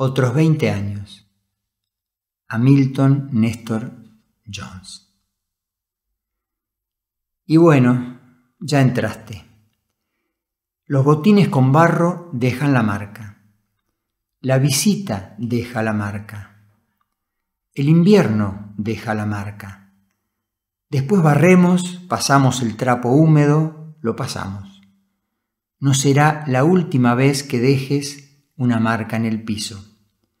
otros 20 años. Hamilton Néstor Jones. Y bueno, ya entraste. Los botines con barro dejan la marca. La visita deja la marca. El invierno deja la marca. Después barremos, pasamos el trapo húmedo, lo pasamos. No será la última vez que dejes una marca en el piso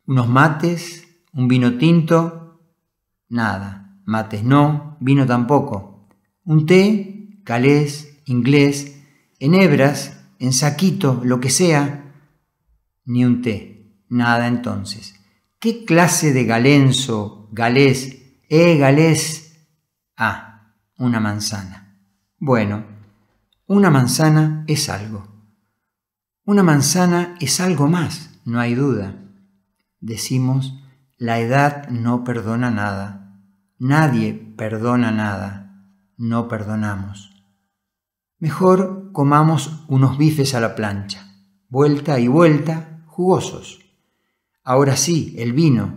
unos mates, un vino tinto, nada, mates no, vino tampoco, un té, calés, inglés, en hebras, en saquito, lo que sea, ni un té, nada entonces. ¿Qué clase de galenzo, galés, eh, galés? Ah, una manzana. Bueno, una manzana es algo. Una manzana es algo más, no hay duda. Decimos, la edad no perdona nada, nadie perdona nada, no perdonamos. Mejor comamos unos bifes a la plancha, vuelta y vuelta, jugosos. Ahora sí, el vino.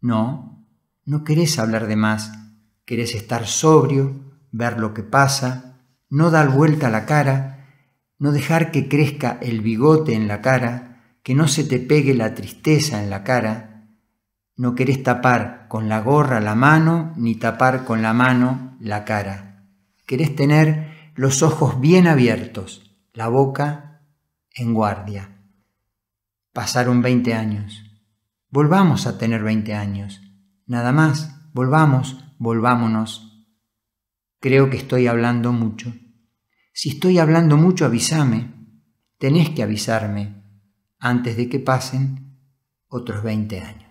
No, no querés hablar de más, querés estar sobrio, ver lo que pasa, no dar vuelta a la cara, no dejar que crezca el bigote en la cara, que no se te pegue la tristeza en la cara, no querés tapar con la gorra la mano ni tapar con la mano la cara. Querés tener los ojos bien abiertos, la boca en guardia. Pasaron 20 años. Volvamos a tener 20 años. Nada más, volvamos, volvámonos. Creo que estoy hablando mucho. Si estoy hablando mucho, avísame. Tenés que avisarme, antes de que pasen otros 20 años.